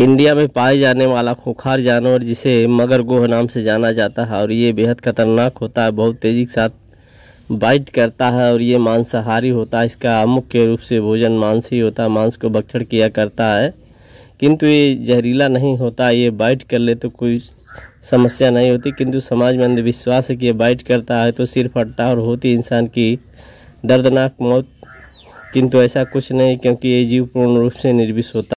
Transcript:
India में पाए जाने वाला खुखार जानवर जिसे मगर गोह नाम से जाना जाता है और ये बेहद खतरनाक होता है बहुत तेज़ी के साथ बाइट करता है और ये मांसाहारी होता है इसका मुख्य रूप से भोजन मांस ही होता है मांस को भक्षण किया करता है किंतु ये जहरीला नहीं होता ये बाइट कर ले तो कोई समस्या नहीं होती किंतु समाज में अंधविश्वास है कि ये बाइट करता है तो सिर फटता है और होती इंसान की दर्दनाक मौत किंतु ऐसा कुछ नहीं क्योंकि ये जीव पूर्ण रूप से निर्विश होता